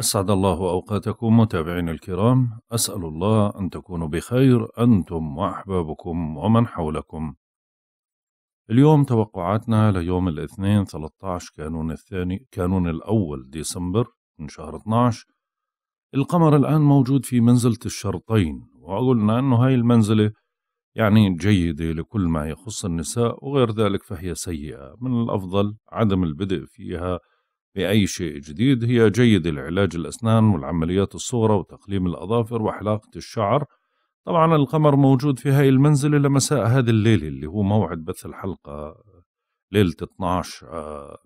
أسعد الله أوقاتكم متابعينا الكرام أسأل الله أن تكونوا بخير أنتم وأحبابكم ومن حولكم اليوم توقعاتنا ليوم الاثنين 13 كانون الثاني كانون الأول ديسمبر من شهر 12 القمر الآن موجود في منزلة الشرطين وقلنا أنه هاي المنزلة يعني جيدة لكل ما يخص النساء وغير ذلك فهي سيئة من الأفضل عدم البدء فيها لأي شيء جديد هي جيدة لعلاج الأسنان والعمليات الصغرى وتقليم الأظافر وحلاقة الشعر طبعا القمر موجود في هاي المنزلة لمساء هذه الليلة اللي هو موعد بث الحلقة ليلة 12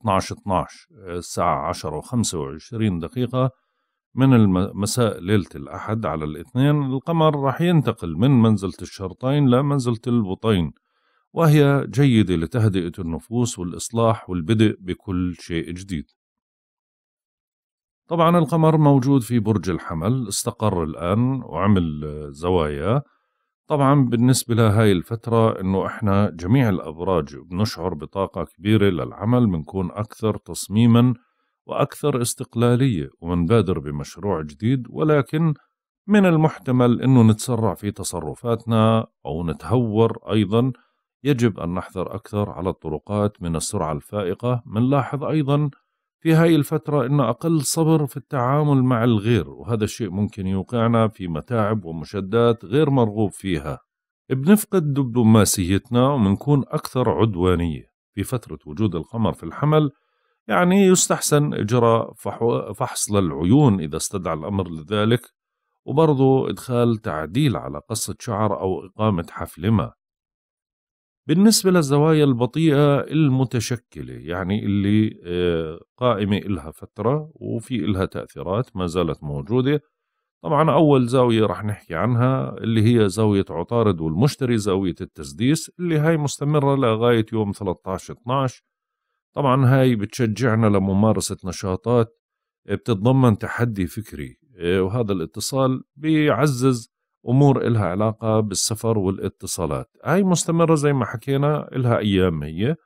12 12 الساعة 10 و 25 دقيقة من مساء ليلة الأحد على الاثنين القمر راح ينتقل من منزلة الشرطين لمنزلة البطين وهي جيدة لتهدئة النفوس والإصلاح والبدء بكل شيء جديد. طبعا القمر موجود في برج الحمل استقر الآن وعمل زوايا طبعا بالنسبة لهاي الفترة انه احنا جميع الابراج بنشعر بطاقة كبيرة للعمل بنكون اكثر تصميما واكثر استقلالية ومنبادر بمشروع جديد ولكن من المحتمل انه نتسرع في تصرفاتنا او نتهور ايضا يجب أن نحذر أكثر على الطرقات من السرعة الفائقة منلاحظ أيضا في هاي الفترة أن أقل صبر في التعامل مع الغير وهذا الشيء ممكن يوقعنا في متاعب ومشدات غير مرغوب فيها بنفقد دبلوماسيتنا ومنكون أكثر عدوانية في فترة وجود القمر في الحمل يعني يستحسن إجراء فحص للعيون إذا استدعى الأمر لذلك وبرضو إدخال تعديل على قصة شعر أو إقامة حفل ما بالنسبة للزوايا البطيئة المتشكلة يعني اللي آه، قائمة إلها فترة وفي إلها تأثيرات ما زالت موجودة طبعا أول زاوية رح نحكي عنها اللي هي زاوية عطارد والمشتري زاوية التسديس اللي هاي مستمرة لغاية يوم 13-12 طبعا هاي بتشجعنا لممارسة نشاطات بتتضمن تحدي فكري آه، وهذا الاتصال بيعزز أمور إلها علاقة بالسفر والاتصالات هاي مستمرة زي ما حكينا إلها أيام هي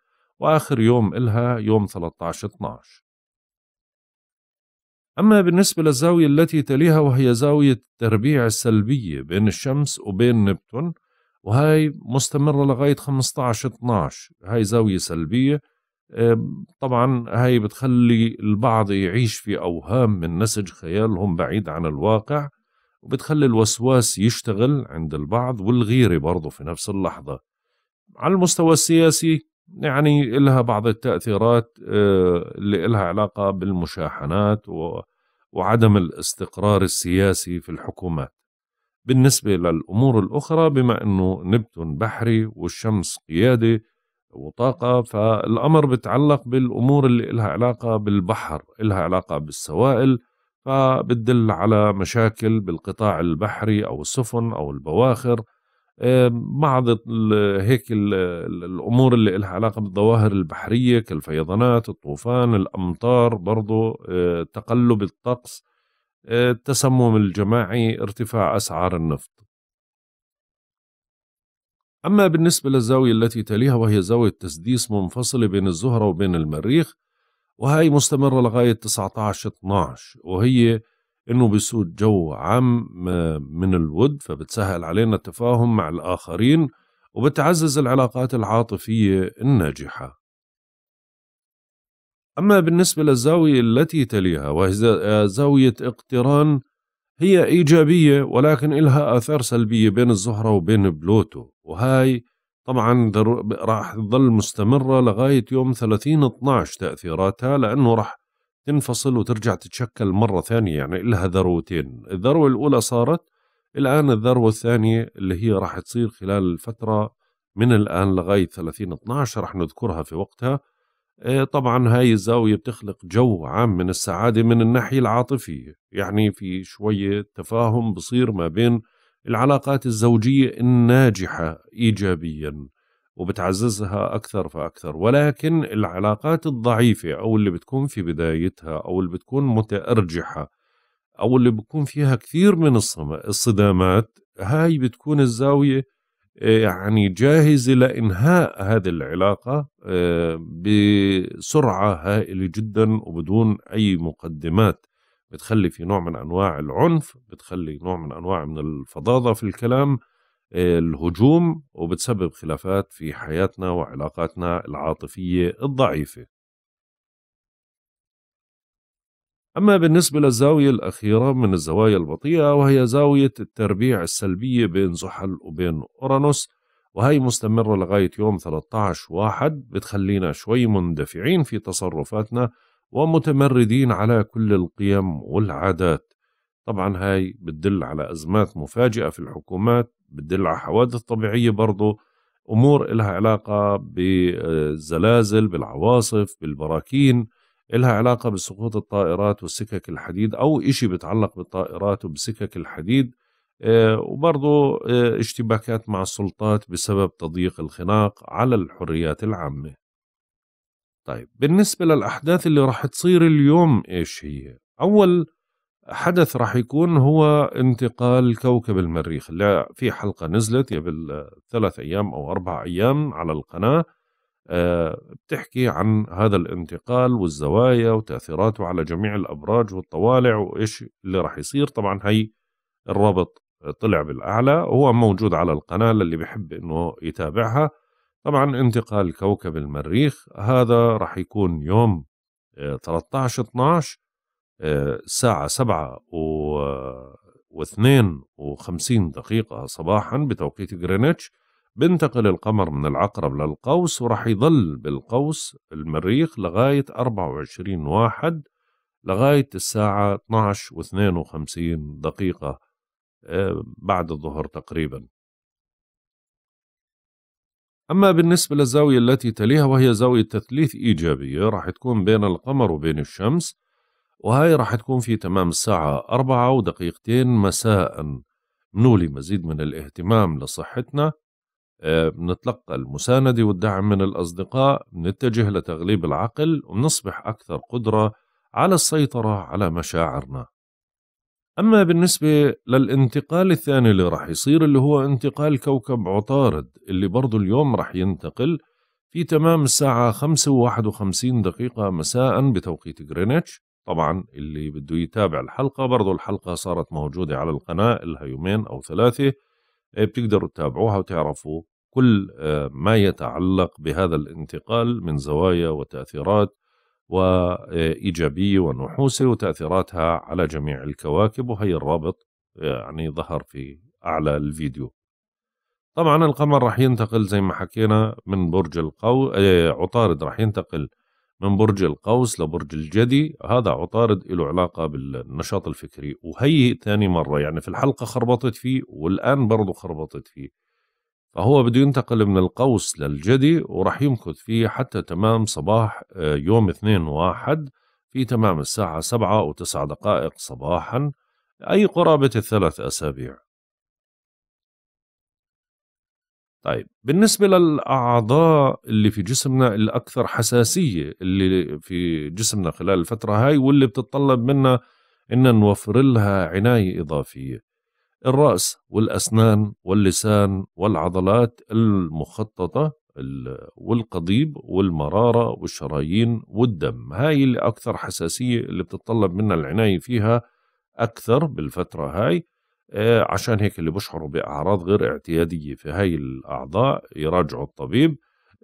وآخر يوم إلها يوم 13-12 أما بالنسبة للزاوية التي تليها وهي زاوية التربيع السلبية بين الشمس وبين نبتون وهي مستمرة لغاية 15-12 هاي زاوية سلبية طبعا هاي بتخلي البعض يعيش في أوهام من نسج خيالهم بعيد عن الواقع وبتخلي الوسواس يشتغل عند البعض والغيرة برضه في نفس اللحظة على المستوى السياسي يعني إلها بعض التأثيرات آه، اللي إلها علاقة بالمشاحنات وعدم الاستقرار السياسي في الحكومات بالنسبة للأمور الأخرى بما أنه نبتون بحري والشمس قيادة وطاقة فالأمر بتعلق بالأمور اللي إلها علاقة بالبحر إلها علاقة بالسوائل فبتدل على مشاكل بالقطاع البحري أو السفن أو البواخر بعض هيك الأمور اللي لها علاقة بالظواهر البحرية كالفيضانات الطوفان الأمطار برضو آه، تقلب الطقس آه، التسمم الجماعي ارتفاع أسعار النفط أما بالنسبة للزاوية التي تليها وهي زاوية تسديس منفصلة بين الزهرة وبين المريخ وهي مستمرة لغاية 19 12 وهي انه بيسود جو عام من الود فبتسهل علينا التفاهم مع الاخرين وبتعزز العلاقات العاطفية الناجحة أما بالنسبة للزاوية التي تليها وهي زاوية اقتران هي إيجابية ولكن إلها آثار سلبية بين الزهرة وبين بلوتو وهاي طبعا راح تظل مستمرة لغاية يوم 30 12 تأثيراتها لأنه راح تنفصل وترجع تتشكل مرة ثانية يعني لها ذروتين الذروة الأولى صارت الآن الذروة الثانية اللي هي راح تصير خلال الفترة من الآن لغاية 30 12 راح نذكرها في وقتها آه، طبعا هاي الزاوية بتخلق جو عام من السعادة من الناحية العاطفية يعني في شوية تفاهم بصير ما بين العلاقات الزوجية الناجحة إيجابيا وبتعززها أكثر فأكثر ولكن العلاقات الضعيفة أو اللي بتكون في بدايتها أو اللي بتكون متأرجحة أو اللي بتكون فيها كثير من الصدامات هاي بتكون الزاوية آه، يعني جاهزة لإنهاء هذه العلاقة آه، بسرعة هائلة جدا وبدون أي مقدمات بتخلي في نوع من انواع العنف بتخلي نوع من انواع من الفظاظه في الكلام آه، الهجوم وبتسبب خلافات في حياتنا وعلاقاتنا العاطفيه الضعيفه أما بالنسبة للزاوية الأخيرة من الزوايا البطيئة وهي زاوية التربيع السلبية بين زحل وبين أورانوس وهي مستمرة لغاية يوم 13 واحد بتخلينا شوي مندفعين في تصرفاتنا ومتمردين على كل القيم والعادات طبعا هاي بتدل على أزمات مفاجئة في الحكومات بتدل على حوادث طبيعية برضو أمور إلها علاقة بالزلازل بالعواصف بالبراكين إلها علاقة بسقوط الطائرات والسكك الحديد أو إشي بتعلق بالطائرات وبسكك الحديد آه، وبرضو آه، اشتباكات مع السلطات بسبب تضييق الخناق على الحريات العامة طيب بالنسبة للأحداث اللي راح تصير اليوم إيش هي؟ أول حدث راح يكون هو انتقال كوكب المريخ اللي في حلقة نزلت قبل ثلاث أيام أو أربع أيام على القناة آه، بتحكي عن هذا الانتقال والزوايا وتأثيراته على جميع الأبراج والطوالع وإيش اللي راح يصير طبعا هي الرابط طلع بالأعلى هو موجود على القناة للي بحب أنه يتابعها طبعا انتقال كوكب المريخ هذا راح يكون يوم 13 12 الساعة 7 و واثنين دقيقة صباحا بتوقيت غرينتش بنتقل القمر من العقرب للقوس وراح يظل بالقوس المريخ لغاية 24 واحد لغاية الساعة 12 و52 دقيقة آه، بعد الظهر تقريبا أما بالنسبة للزاوية التي تليها وهي زاوية تثليث إيجابية راح تكون بين القمر وبين الشمس وهاي راح تكون في تمام الساعة أربعة ودقيقتين مساء نولي مزيد من الاهتمام لصحتنا بنتلقى آه، المساندة والدعم من الأصدقاء بنتجه لتغليب العقل ونصبح أكثر قدرة على السيطرة على مشاعرنا أما بالنسبة للانتقال الثاني اللي راح يصير اللي هو انتقال كوكب عطارد اللي برضه اليوم راح ينتقل في تمام الساعة 5 51 دقيقة مساء بتوقيت غرينتش طبعا اللي بده يتابع الحلقة برضو الحلقة صارت موجودة على القناة لها يومين أو ثلاثة آه، بتقدروا تتابعوها وتعرفوا كل آه، ما يتعلق بهذا الانتقال من زوايا وتأثيرات وإيجابية ونحوسة وتأثيراتها على جميع الكواكب وهي الرابط يعني ظهر في أعلى الفيديو طبعا القمر راح ينتقل زي ما حكينا من برج القو آه، عطارد راح ينتقل من برج القوس لبرج الجدي هذا عطارد له علاقة بالنشاط الفكري وهي ثاني مرة يعني في الحلقة خربطت فيه والآن برضو خربطت فيه فهو بده ينتقل من القوس للجدي وراح يمكث فيه حتى تمام صباح آه، يوم 2 واحد في تمام الساعة سبعة وتسعة دقائق صباحا أي قرابة الثلاث أسابيع طيب بالنسبة للأعضاء اللي في جسمنا الأكثر حساسية اللي في جسمنا خلال الفترة هاي واللي بتتطلب منا إن نوفر لها عناية إضافية الرأس والأسنان واللسان والعضلات المخططة والقضيب والمرارة والشرايين والدم هاي اللي أكثر حساسية اللي بتتطلب منا العناية فيها أكثر بالفترة هاي آه، عشان هيك اللي بشعروا بأعراض غير اعتيادية في هاي الأعضاء يراجعوا الطبيب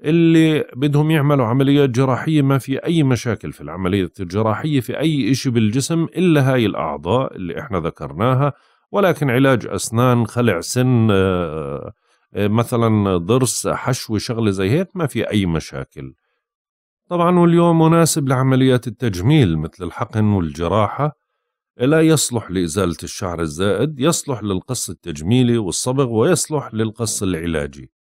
اللي بدهم يعملوا عمليات جراحية ما في أي مشاكل في العملية الجراحية في أي إشي بالجسم إلا هاي الأعضاء اللي إحنا ذكرناها ولكن علاج أسنان خلع سن آه، آه، مثلا ضرس حشو شغلة زي هيك ما في أي مشاكل طبعا واليوم مناسب لعمليات التجميل مثل الحقن والجراحة لا يصلح لإزالة الشعر الزائد يصلح للقص التجميلي والصبغ ويصلح للقص العلاجي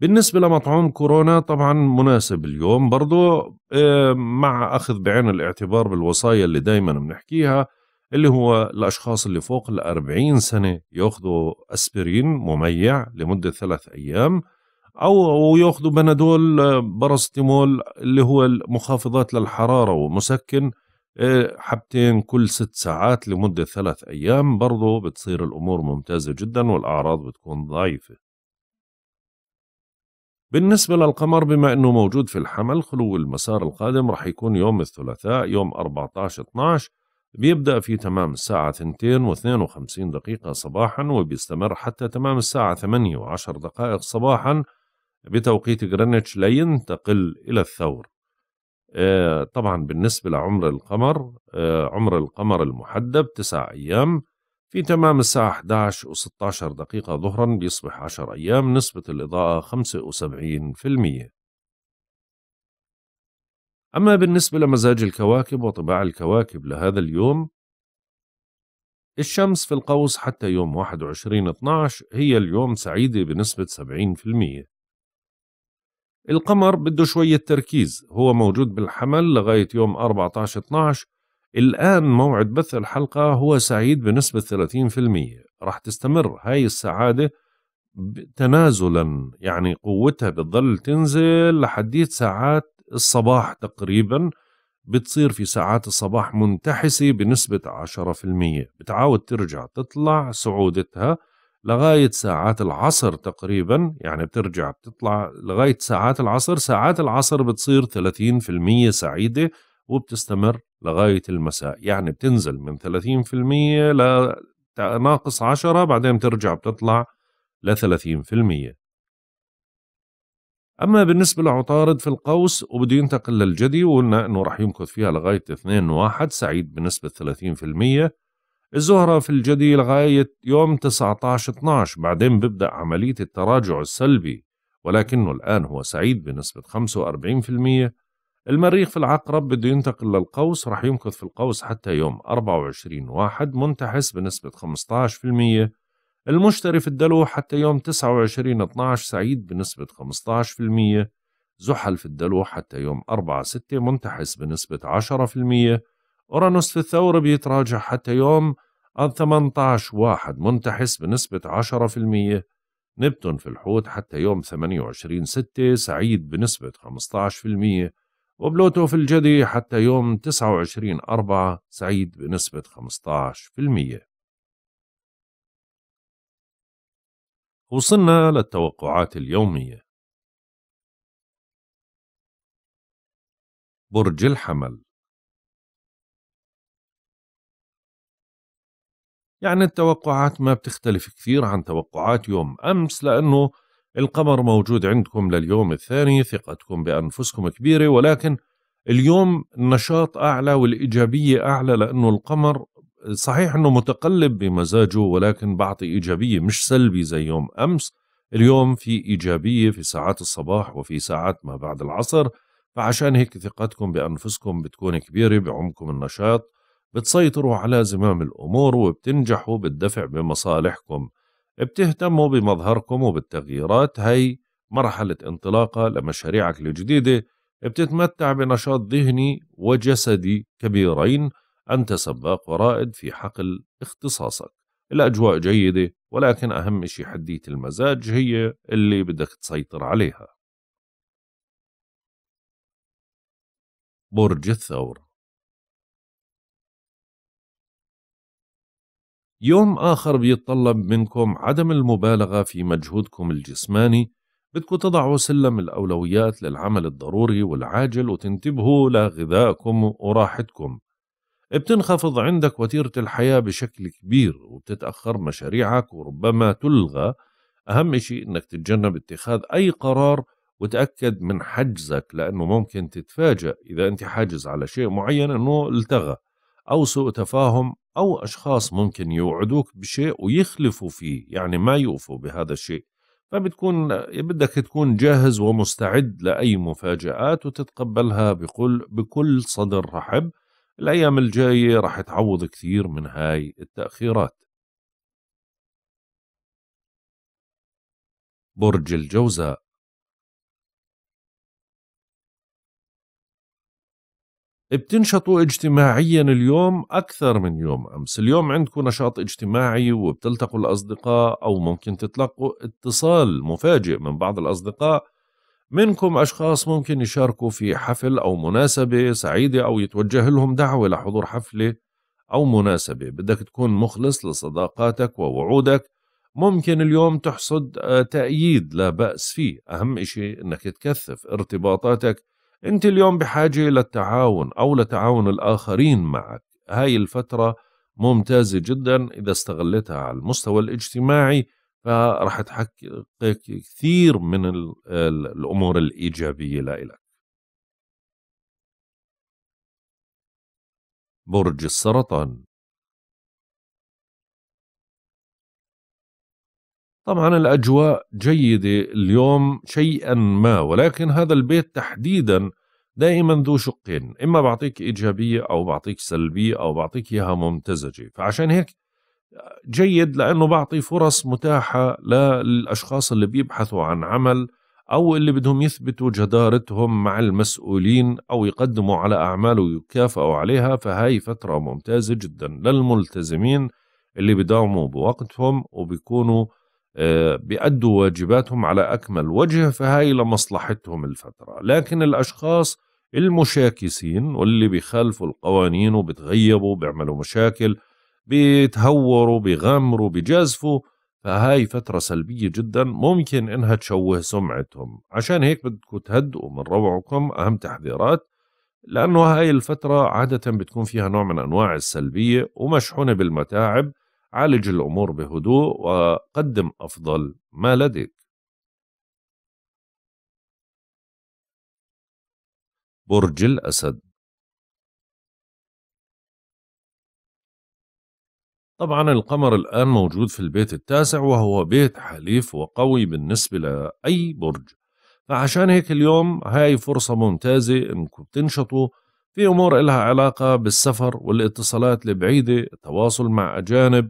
بالنسبة لمطعوم كورونا طبعا مناسب اليوم برضو آه، مع أخذ بعين الاعتبار بالوصايا اللي دايما بنحكيها اللي هو الأشخاص اللي فوق الأربعين سنة يأخذوا أسبرين مميع لمدة ثلاث أيام أو يأخذوا بنادول برستيمول اللي هو المخافضات للحرارة ومسكن آه، حبتين كل ست ساعات لمدة ثلاث أيام برضو بتصير الأمور ممتازة جدا والأعراض بتكون ضعيفة بالنسبة للقمر بما أنه موجود في الحمل خلو المسار القادم رح يكون يوم الثلاثاء يوم 14-12 بيبدأ في تمام الساعة 2:52 دقيقة صباحا وبيستمر حتى تمام الساعة 8 و10 دقائق صباحا بتوقيت جرينتش لينتقل إلى الثور آه، طبعا بالنسبة لعمر القمر آه، عمر القمر المحدب 9 أيام في تمام الساعة 11 و16 دقيقة ظهرا بيصبح 10 أيام نسبة الإضاءة 75% أما بالنسبة لمزاج الكواكب وطباع الكواكب لهذا اليوم الشمس في القوس حتى يوم 21/12 هي اليوم سعيدة بنسبة 70% القمر بده شوية تركيز هو موجود بالحمل لغاية يوم 14/12 الآن موعد بث الحلقة هو سعيد بنسبة 30% رح تستمر هاي السعادة تنازلا يعني قوتها بتضل تنزل لحديت ساعات الصباح تقريبا بتصير في ساعات الصباح منتحسة بنسبة 10% بتعاود ترجع تطلع سعودتها لغاية ساعات العصر تقريبا يعني بترجع بتطلع لغاية ساعات العصر ساعات العصر بتصير 30% سعيدة وبتستمر لغاية المساء يعني بتنزل من 30% ل ناقص 10 بعدين بترجع بتطلع ل 30% أما بالنسبة لعطارد في القوس وبده ينتقل للجدي وقلنا أنه راح يمكث فيها لغاية 2 واحد سعيد بنسبة 30% الزهرة في الجدي لغاية يوم 19 12 بعدين بيبدأ عملية التراجع السلبي ولكنه الآن هو سعيد بنسبة 45% المريخ في العقرب بده ينتقل للقوس راح يمكث في القوس حتى يوم 24 واحد منتحس بنسبة الميه المشتري في الدلو حتى يوم 29 12 سعيد بنسبة 15% زحل في الدلو حتى يوم 4 6 منتحس بنسبة 10% أورانوس في الثورة بيتراجع حتى يوم 18 1 منتحس بنسبة 10% نبتون في الحوت حتى يوم 28 6 سعيد بنسبة 15% وبلوتو في الجدي حتى يوم 29 4 سعيد بنسبة 15% وصلنا للتوقعات اليومية برج الحمل يعني التوقعات ما بتختلف كثير عن توقعات يوم أمس لأنه القمر موجود عندكم لليوم الثاني ثقتكم بأنفسكم كبيرة ولكن اليوم النشاط أعلى والإيجابية أعلى لأنه القمر صحيح انه متقلب بمزاجه ولكن بعطي ايجابيه مش سلبي زي يوم امس اليوم في ايجابيه في ساعات الصباح وفي ساعات ما بعد العصر فعشان هيك ثقتكم بانفسكم بتكون كبيره بعمكم النشاط بتسيطروا على زمام الامور وبتنجحوا بالدفع بمصالحكم بتهتموا بمظهركم وبالتغييرات هي مرحله انطلاقه لمشاريعك الجديده بتتمتع بنشاط ذهني وجسدي كبيرين أنت سباق ورائد في حقل اختصاصك الأجواء جيدة ولكن أهم شيء حدية المزاج هي اللي بدك تسيطر عليها برج الثور يوم آخر بيتطلب منكم عدم المبالغة في مجهودكم الجسماني بدكم تضعوا سلم الأولويات للعمل الضروري والعاجل وتنتبهوا لغذائكم وراحتكم بتنخفض عندك وتيرة الحياة بشكل كبير وبتتأخر مشاريعك وربما تلغى أهم شيء أنك تتجنب اتخاذ أي قرار وتأكد من حجزك لأنه ممكن تتفاجأ إذا أنت حاجز على شيء معين أنه التغى أو سوء تفاهم أو أشخاص ممكن يوعدوك بشيء ويخلفوا فيه يعني ما يوفوا بهذا الشيء فبتكون بدك تكون جاهز ومستعد لأي مفاجآت وتتقبلها بكل, بكل صدر رحب الأيام الجاية راح تعوض كثير من هاي التأخيرات برج الجوزاء بتنشطوا اجتماعيا اليوم أكثر من يوم أمس اليوم عندكم نشاط اجتماعي وبتلتقوا الأصدقاء أو ممكن تتلقوا اتصال مفاجئ من بعض الأصدقاء منكم أشخاص ممكن يشاركوا في حفل أو مناسبة سعيدة أو يتوجه لهم دعوة لحضور حفلة أو مناسبة بدك تكون مخلص لصداقاتك ووعودك ممكن اليوم تحصد آه، تأييد لا بأس فيه أهم إشي أنك تكثف ارتباطاتك أنت اليوم بحاجة للتعاون أو لتعاون الآخرين معك هاي الفترة ممتازة جدا إذا استغلتها على المستوى الاجتماعي فراح تحقق كثير من الامور الايجابيه لإلك برج السرطان طبعا الاجواء جيده اليوم شيئا ما ولكن هذا البيت تحديدا دائما ذو شقين اما بعطيك ايجابيه او بعطيك سلبيه او بعطيك اياها ممتزجه فعشان هيك جيد لأنه بعطي فرص متاحة للأشخاص اللي بيبحثوا عن عمل أو اللي بدهم يثبتوا جدارتهم مع المسؤولين أو يقدموا على أعمال ويكافئوا عليها فهاي فترة ممتازة جدا للملتزمين اللي بيداوموا بوقتهم وبيكونوا آه، بيأدوا واجباتهم على أكمل وجه فهاي لمصلحتهم الفترة لكن الأشخاص المشاكسين واللي بيخالفوا القوانين وبتغيبوا بيعملوا مشاكل بيتهوروا بيغامروا بيجازفوا فهاي فترة سلبية جدا ممكن انها تشوه سمعتهم عشان هيك بدكم تهدئوا من روعكم اهم تحذيرات لأنه هاي الفترة عادة بتكون فيها نوع من أنواع السلبية ومشحونة بالمتاعب عالج الأمور بهدوء وقدم أفضل ما لديك برج الأسد طبعا القمر الآن موجود في البيت التاسع وهو بيت حليف وقوي بالنسبة لأي برج فعشان هيك اليوم هاي فرصة ممتازة انكم تنشطوا في أمور إلها علاقة بالسفر والاتصالات البعيدة التواصل مع أجانب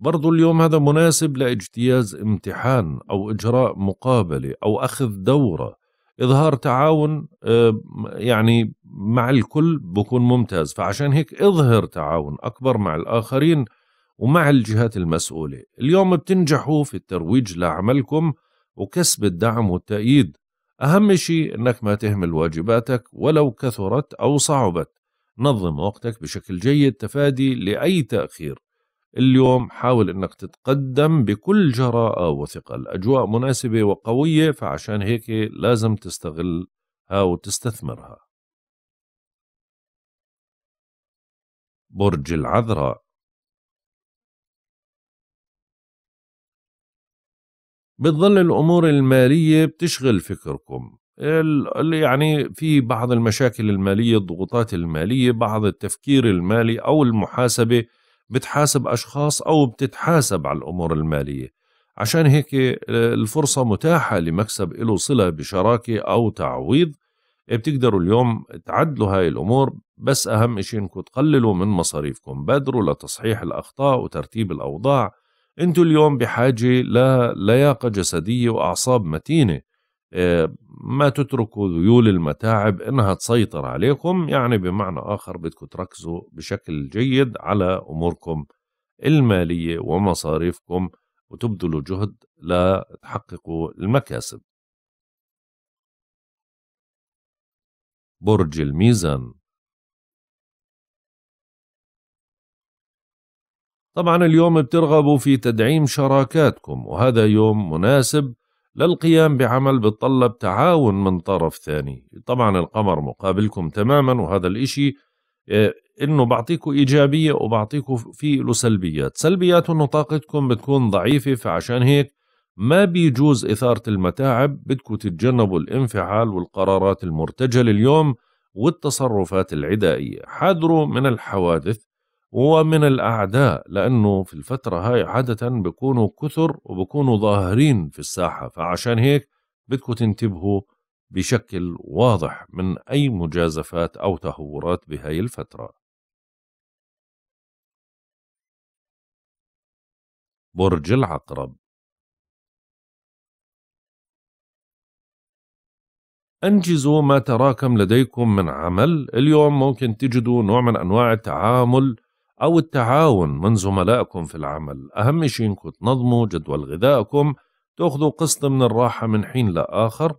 برضو اليوم هذا مناسب لاجتياز امتحان أو إجراء مقابلة أو أخذ دورة إظهار تعاون آه، يعني مع الكل بكون ممتاز فعشان هيك اظهر تعاون أكبر مع الآخرين ومع الجهات المسؤولة اليوم بتنجحوا في الترويج لعملكم وكسب الدعم والتأييد أهم شيء أنك ما تهمل واجباتك ولو كثرت أو صعبت نظم وقتك بشكل جيد تفادي لأي تأخير اليوم حاول أنك تتقدم بكل جراءة وثقة الأجواء مناسبة وقوية فعشان هيك لازم تستغلها وتستثمرها برج العذراء بتظل الأمور المالية بتشغل فكركم يعني في بعض المشاكل المالية الضغوطات المالية بعض التفكير المالي أو المحاسبة بتحاسب أشخاص أو بتتحاسب على الأمور المالية عشان هيك الفرصة متاحة لمكسب له صلة بشراكة أو تعويض بتقدروا اليوم تعدلوا هاي الأمور بس أهم إشي إنكم تقللوا من مصاريفكم بادروا لتصحيح الأخطاء وترتيب الأوضاع انتم اليوم بحاجه للياقه جسديه واعصاب متينه آه، ما تتركوا ذيول المتاعب انها تسيطر عليكم يعني بمعنى اخر بدكم تركزوا بشكل جيد على اموركم الماليه ومصاريفكم وتبذلوا جهد لتحققوا المكاسب برج الميزان طبعا اليوم بترغبوا في تدعيم شراكاتكم وهذا يوم مناسب للقيام بعمل بتطلب تعاون من طرف ثاني طبعا القمر مقابلكم تماما وهذا الإشي آه، انه بعطيكم ايجابيه وبعطيكم في له سلبيات، سلبيات انه طاقتكم بتكون ضعيفه فعشان هيك ما بيجوز اثاره المتاعب، بدكم تتجنبوا الانفعال والقرارات المرتجله اليوم والتصرفات العدائيه، حذروا من الحوادث ومن الأعداء لأنه في الفترة هاي عادة بيكونوا كثر وبيكونوا ظاهرين في الساحة فعشان هيك بدكم تنتبهوا بشكل واضح من أي مجازفات أو تهورات بهاي الفترة برج العقرب أنجزوا ما تراكم لديكم من عمل اليوم ممكن تجدوا نوع من أنواع التعامل أو التعاون من زملائكم في العمل أهم شيء إنكم تنظموا جدول غذائكم تأخذوا قسط من الراحة من حين لآخر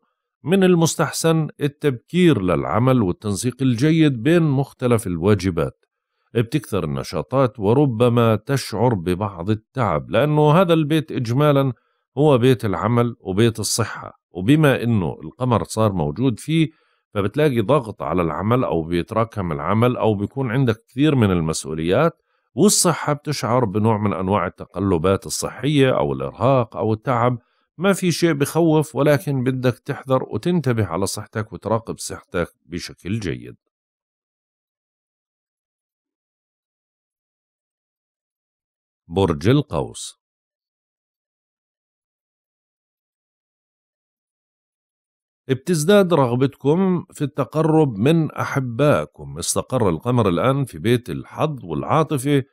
من المستحسن التبكير للعمل والتنسيق الجيد بين مختلف الواجبات بتكثر النشاطات وربما تشعر ببعض التعب لأنه هذا البيت إجمالا هو بيت العمل وبيت الصحة وبما أنه القمر صار موجود فيه فبتلاقي ضغط على العمل أو بيتراكم العمل أو بيكون عندك كثير من المسؤوليات والصحة بتشعر بنوع من أنواع التقلبات الصحية أو الإرهاق أو التعب ما في شيء بخوف ولكن بدك تحذر وتنتبه على صحتك وتراقب صحتك بشكل جيد برج القوس بتزداد رغبتكم في التقرب من أحبائكم استقر القمر الآن في بيت الحظ والعاطفة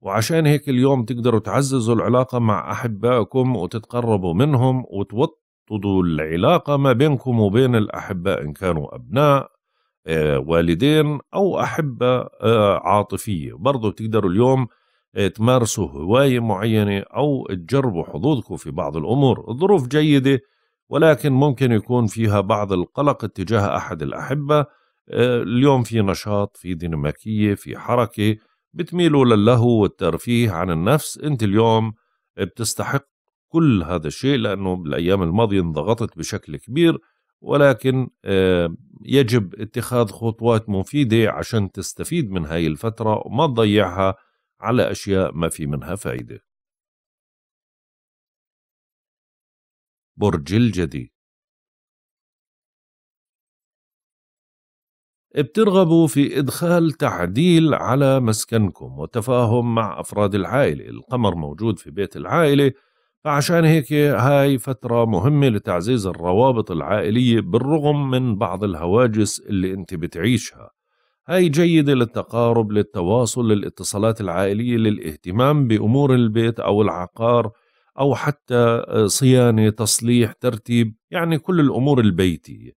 وعشان هيك اليوم تقدروا تعززوا العلاقة مع أحبائكم وتتقربوا منهم وتوطدوا العلاقة ما بينكم وبين الأحباء إن كانوا أبناء آه، والدين أو أحبة آه، عاطفية برضو تقدروا اليوم آه، تمارسوا هواية معينة أو تجربوا حظوظكم في بعض الأمور الظروف جيدة ولكن ممكن يكون فيها بعض القلق اتجاه أحد الأحبة آه، اليوم في نشاط في ديناميكية في حركة بتميلوا للهو والترفيه عن النفس أنت اليوم بتستحق كل هذا الشيء لأنه بالأيام الماضية انضغطت بشكل كبير ولكن آه، يجب اتخاذ خطوات مفيدة عشان تستفيد من هاي الفترة وما تضيعها على أشياء ما في منها فائدة برج الجدي بترغبوا في إدخال تعديل على مسكنكم وتفاهم مع أفراد العائلة القمر موجود في بيت العائلة فعشان هيك هاي فترة مهمة لتعزيز الروابط العائلية بالرغم من بعض الهواجس اللي انت بتعيشها هاي جيدة للتقارب للتواصل للاتصالات العائلية للاهتمام بأمور البيت أو العقار أو حتى آه، صيانة تصليح ترتيب يعني كل الأمور البيتية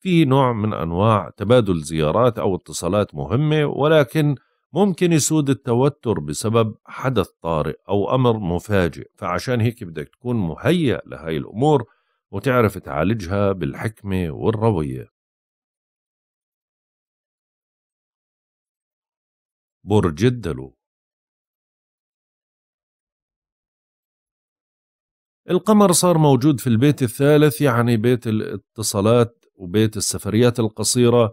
في نوع من أنواع تبادل زيارات أو اتصالات مهمة ولكن ممكن يسود التوتر بسبب حدث طارئ أو أمر مفاجئ فعشان هيك بدك تكون مهيأ لهاي الأمور وتعرف تعالجها بالحكمة والروية برج الدلو القمر صار موجود في البيت الثالث يعني بيت الاتصالات وبيت السفريات القصيرة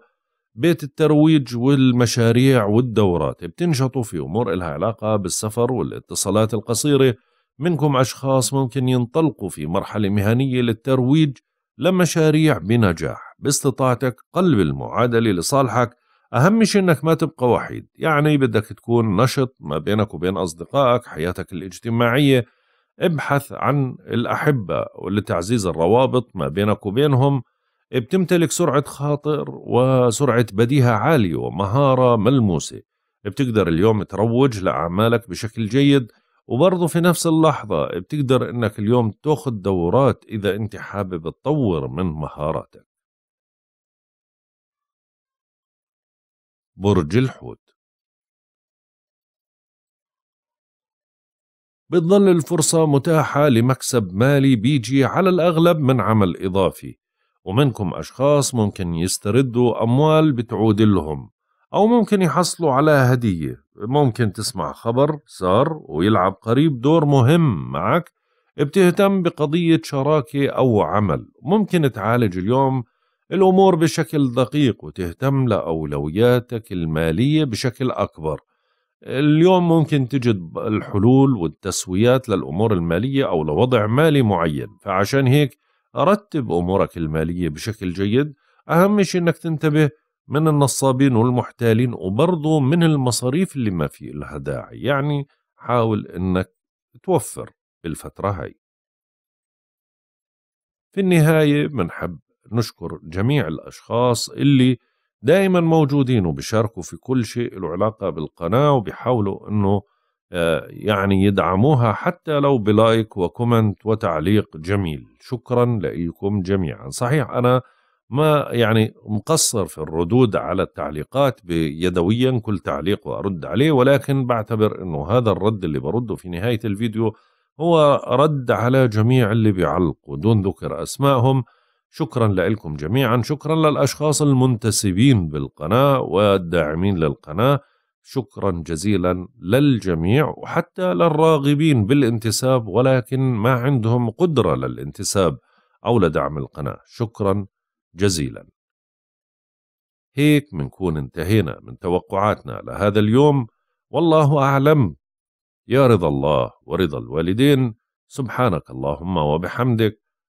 بيت الترويج والمشاريع والدورات بتنشطوا في أمور إلها علاقة بالسفر والاتصالات القصيرة منكم أشخاص ممكن ينطلقوا في مرحلة مهنية للترويج لمشاريع بنجاح باستطاعتك قلب المعادلة لصالحك أهم شيء أنك ما تبقى وحيد يعني بدك تكون نشط ما بينك وبين أصدقائك حياتك الاجتماعية ابحث عن الأحبة لتعزيز الروابط ما بينك وبينهم بتمتلك سرعة خاطر وسرعة بديهة عالية ومهارة ملموسة بتقدر اليوم تروج لأعمالك بشكل جيد وبرضه في نفس اللحظة بتقدر انك اليوم تأخذ دورات اذا انت حابب تطور من مهاراتك برج الحوت بتظل الفرصة متاحة لمكسب مالي بيجي على الأغلب من عمل إضافي ومنكم أشخاص ممكن يستردوا أموال بتعود لهم أو ممكن يحصلوا على هدية ممكن تسمع خبر صار ويلعب قريب دور مهم معك بتهتم بقضية شراكة أو عمل ممكن تعالج اليوم الأمور بشكل دقيق وتهتم لأولوياتك المالية بشكل أكبر اليوم ممكن تجد الحلول والتسويات للأمور المالية أو لوضع مالي معين فعشان هيك رتب أمورك المالية بشكل جيد أهم شيء أنك تنتبه من النصابين والمحتالين وبرضه من المصاريف اللي ما في لها داعي يعني حاول أنك توفر بالفترة هاي في النهاية منحب نشكر جميع الأشخاص اللي دائما موجودين وبيشاركوا في كل شيء له علاقة بالقناة وبيحاولوا أنه آه، يعني يدعموها حتى لو بلايك وكومنت وتعليق جميل شكرا لكم جميعا صحيح أنا ما يعني مقصر في الردود على التعليقات يدويا كل تعليق وأرد عليه ولكن بعتبر أنه هذا الرد اللي برده في نهاية الفيديو هو رد على جميع اللي بيعلقوا دون ذكر أسمائهم شكرا لكم جميعا شكرا للأشخاص المنتسبين بالقناة والداعمين للقناة شكرا جزيلا للجميع وحتى للراغبين بالانتساب ولكن ما عندهم قدرة للانتساب أو لدعم القناة شكرا جزيلا هيك منكون انتهينا من توقعاتنا لهذا اليوم والله أعلم يا رضا الله ورضا الوالدين سبحانك اللهم وبحمدك